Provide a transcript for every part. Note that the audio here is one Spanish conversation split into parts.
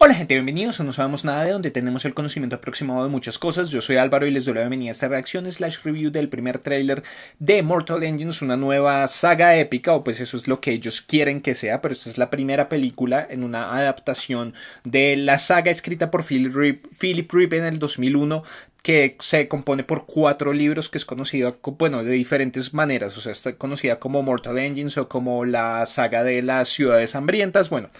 Hola gente, bienvenidos a No Sabemos Nada de donde tenemos el conocimiento aproximado de muchas cosas. Yo soy Álvaro y les doy la bienvenida a esta reacción slash review del primer tráiler de Mortal Engines, una nueva saga épica, o pues eso es lo que ellos quieren que sea, pero esta es la primera película en una adaptación de la saga escrita por Philip Philip en el 2001 que se compone por cuatro libros que es conocida, bueno, de diferentes maneras, o sea, está conocida como Mortal Engines o como la saga de las ciudades hambrientas, bueno,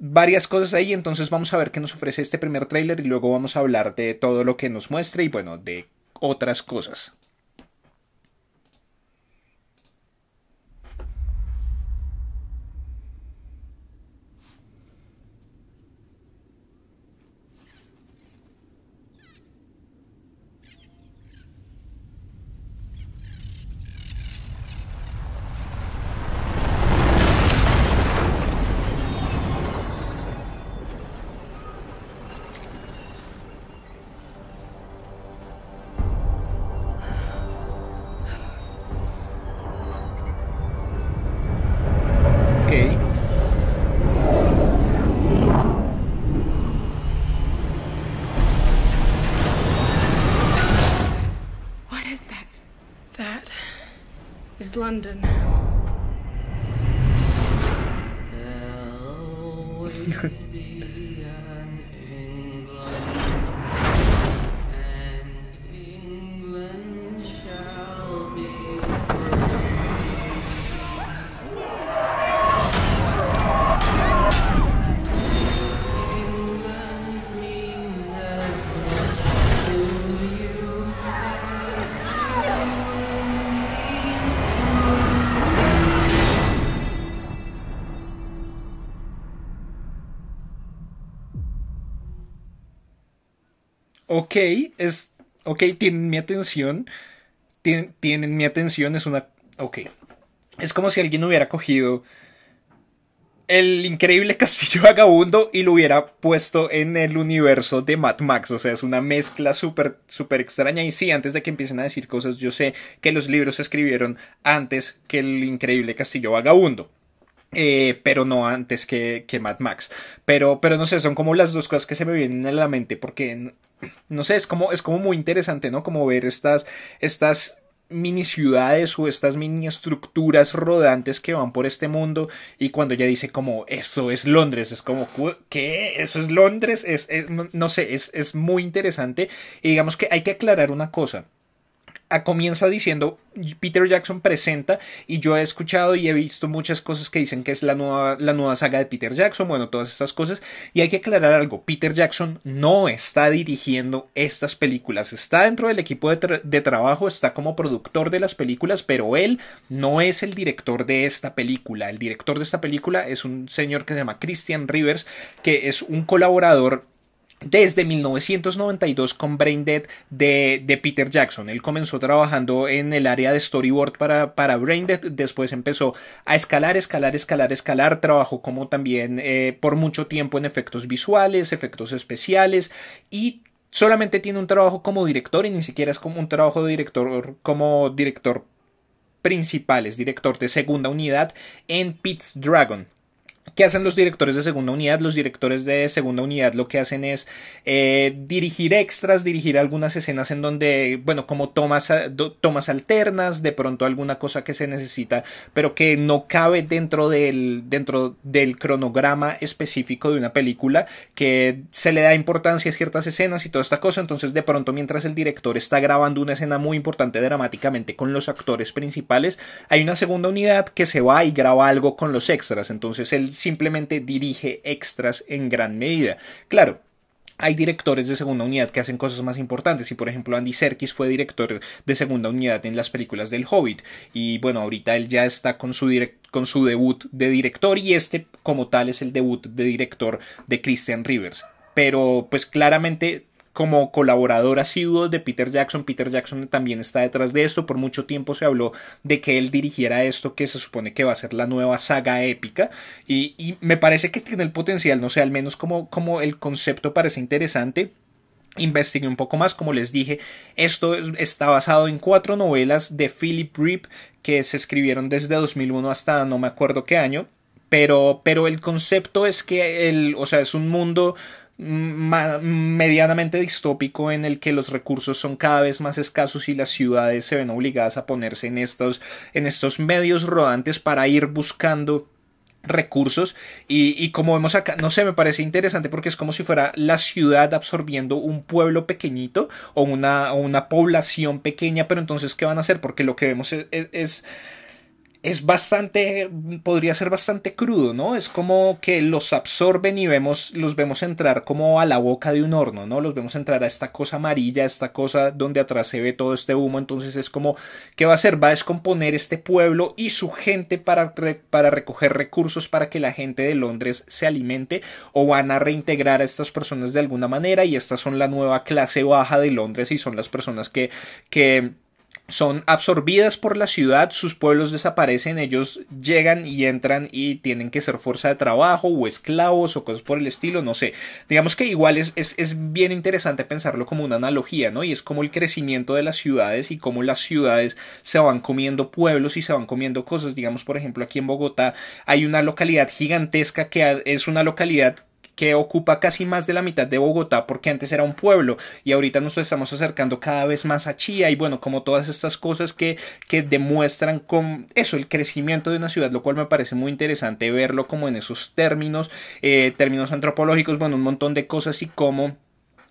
varias cosas ahí, entonces vamos a ver qué nos ofrece este primer tráiler y luego vamos a hablar de todo lo que nos muestre y bueno, de otras cosas. okay. What is that? That is London. ok, es, ok, tienen mi atención, tienen, mi atención, es una, ok. Es como si alguien hubiera cogido el increíble castillo vagabundo y lo hubiera puesto en el universo de Mad Max. O sea, es una mezcla súper, súper extraña. Y sí, antes de que empiecen a decir cosas, yo sé que los libros se escribieron antes que el increíble castillo vagabundo. Eh, pero no antes que, que Mad Max. Pero, pero no sé, son como las dos cosas que se me vienen a la mente porque no sé, es como, es como muy interesante, ¿no? Como ver estas, estas mini ciudades o estas mini estructuras rodantes que van por este mundo y cuando ya dice como eso es Londres es como ¿qué? eso es Londres es, no sé es, es muy interesante y digamos que hay que aclarar una cosa comienza diciendo Peter Jackson presenta y yo he escuchado y he visto muchas cosas que dicen que es la nueva, la nueva saga de Peter Jackson, bueno, todas estas cosas. Y hay que aclarar algo, Peter Jackson no está dirigiendo estas películas, está dentro del equipo de, de trabajo, está como productor de las películas, pero él no es el director de esta película. El director de esta película es un señor que se llama Christian Rivers, que es un colaborador desde 1992 con Brain Dead de, Peter Jackson. Él comenzó trabajando en el área de storyboard para, para Dead, después empezó a escalar, escalar, escalar, escalar. Trabajó como también eh, por mucho tiempo en efectos visuales, efectos especiales y solamente tiene un trabajo como director y ni siquiera es como un trabajo de director como director principal, es director de segunda unidad en Pete's Dragon. ¿Qué hacen los directores de segunda unidad? Los directores de segunda unidad lo que hacen es eh, dirigir extras, dirigir algunas escenas en donde, bueno, como tomas, tomas alternas, de pronto alguna cosa que se necesita, pero que no cabe dentro del, dentro del cronograma específico de una película, que se le da importancia a ciertas escenas y toda esta cosa, entonces de pronto mientras el director está grabando una escena muy importante dramáticamente con los actores principales, hay una segunda unidad que se va y graba algo con los extras, entonces él simplemente dirige extras en gran medida. Claro, hay directores de segunda unidad que hacen cosas más importantes y por ejemplo Andy Serkis fue director de segunda unidad en las películas del Hobbit y bueno ahorita él ya está con su con su debut de director y este como tal es el debut de director de Christian Rivers pero pues claramente como colaborador asiduo de Peter Jackson. Peter Jackson también está detrás de esto. Por mucho tiempo se habló de que él dirigiera esto, que se supone que va a ser la nueva saga épica. Y, me parece que tiene el potencial, no sé, al menos como, como el concepto parece interesante. Investigué un poco más, como les dije, esto está basado en cuatro novelas de Philip Reap que se escribieron desde 2001 hasta no me acuerdo qué año, pero, pero el concepto es que el, o sea, es un mundo medianamente distópico en el que los recursos son cada vez más escasos y las ciudades se ven obligadas a ponerse en estos, en estos medios rodantes para ir buscando recursos y, como vemos acá, no sé, me parece interesante porque es como si fuera la ciudad absorbiendo un pueblo pequeñito o una, o una población pequeña, pero entonces, ¿qué van a hacer? Porque lo que vemos e-, e-, es es bastante, podría ser bastante crudo, ¿no? Es como que los absorben y vemos, los vemos entrar como a la boca de un horno, ¿no? Los vemos entrar a esta cosa amarilla, a esta cosa donde atrás se ve todo este humo, entonces es como, ¿qué va a hacer? Va a descomponer este pueblo y su gente para, para recoger recursos para que la gente de Londres se alimente o van a reintegrar a estas personas de alguna manera y estas son la nueva clase baja de Londres y son las personas que, que son absorbidas por la ciudad, sus pueblos desaparecen, ellos llegan y entran y tienen que ser fuerza de trabajo o esclavos o cosas por el estilo, no sé. Digamos que igual es, bien interesante pensarlo como una analogía, ¿no? Y es como el crecimiento de las ciudades y cómo las ciudades se van comiendo pueblos y se van comiendo cosas. Digamos, por ejemplo, aquí en Bogotá hay una localidad gigantesca que es una localidad que ocupa casi más de la mitad de Bogotá porque antes era un pueblo y ahorita nos estamos acercando cada vez más a Chía y bueno, como todas estas cosas que, que demuestran con eso el crecimiento de una ciudad, lo cual me parece muy interesante verlo como en esos términos, eh, términos antropológicos, bueno, un montón de cosas y cómo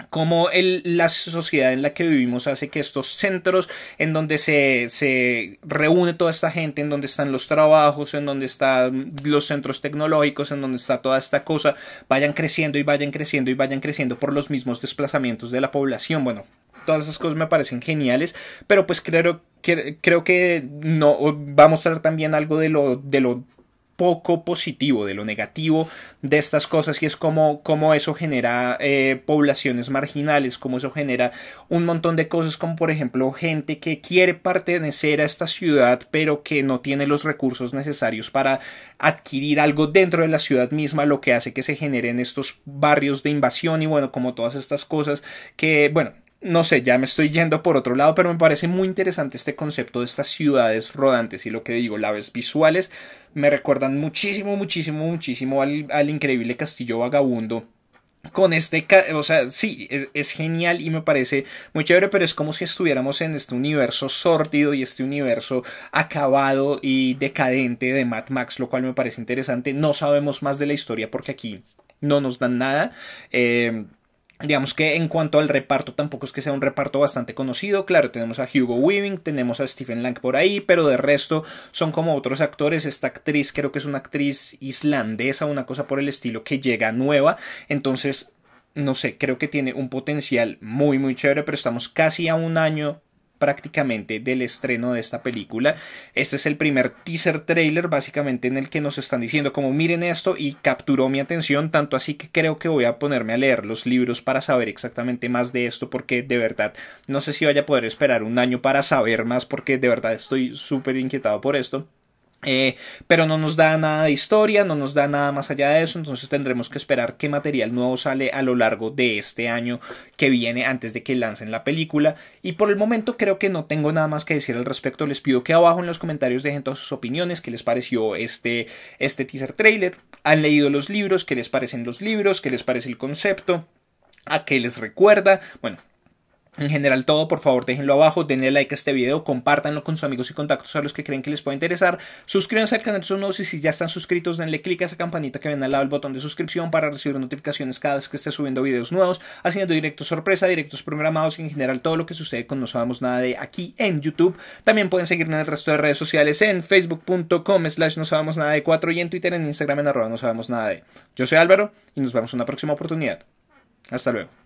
cómo la sociedad en la que vivimos hace que estos centros en donde se, se, reúne toda esta gente, en donde están los trabajos, en donde están los centros tecnológicos, en donde está toda esta cosa, vayan creciendo y vayan creciendo y vayan creciendo por los mismos desplazamientos de la población. Bueno, todas esas cosas me parecen geniales, pero pues creo, que, creo que no va a mostrar también algo de lo, de lo poco positivo, de lo negativo de estas cosas y es como, como eso genera eh, poblaciones marginales, como eso genera un montón de cosas como por ejemplo gente que quiere pertenecer a esta ciudad pero que no tiene los recursos necesarios para adquirir algo dentro de la ciudad misma, lo que hace que se generen estos barrios de invasión y bueno, como todas estas cosas que bueno, no sé, ya me estoy yendo por otro lado, pero me parece muy interesante este concepto de estas ciudades rodantes y lo que digo, laves visuales me recuerdan muchísimo, muchísimo, muchísimo al, al increíble castillo vagabundo con este, o sea, sí, es, es, genial y me parece muy chévere, pero es como si estuviéramos en este universo sórdido y este universo acabado y decadente de Mad Max, lo cual me parece interesante. No sabemos más de la historia porque aquí no nos dan nada. Eh, Digamos que en cuanto al reparto, tampoco es que sea un reparto bastante conocido. Claro, tenemos a Hugo Weaving, tenemos a Stephen Lang por ahí, pero de resto son como otros actores. Esta actriz creo que es una actriz islandesa, una cosa por el estilo, que llega nueva. Entonces, no sé, creo que tiene un potencial muy, muy chévere, pero estamos casi a un año prácticamente del estreno de esta película. Este es el primer teaser trailer básicamente en el que nos están diciendo como miren esto y capturó mi atención tanto así que creo que voy a ponerme a leer los libros para saber exactamente más de esto porque de verdad no sé si vaya a poder esperar un año para saber más porque de verdad estoy súper inquietado por esto. Eh, pero no nos da nada de historia, no nos da nada más allá de eso, entonces tendremos que esperar qué material nuevo sale a lo largo de este año que viene antes de que lancen la película. Y por el momento creo que no tengo nada más que decir al respecto, les pido que abajo en los comentarios dejen todas sus opiniones, qué les pareció este, este teaser trailer, han leído los libros, qué les parecen los libros, qué les parece el concepto, a qué les recuerda, bueno, en general todo, por favor déjenlo abajo, denle like a este video, compártanlo con sus amigos y contactos a los que creen que les puede interesar, suscríbanse al canal de son nuevos y si ya están suscritos denle click a esa campanita que ven al lado del botón de suscripción para recibir notificaciones cada vez que esté subiendo videos nuevos, haciendo directos sorpresa, directos programados y en general todo lo que sucede con No Sabemos Nada de aquí en YouTube. También pueden seguirme en el resto de redes sociales en facebook.com slash No Sabemos Nada de 4 y en Twitter en Instagram en arroba No Sabemos Nada de. Yo soy Álvaro y nos vemos en una próxima oportunidad. Hasta luego.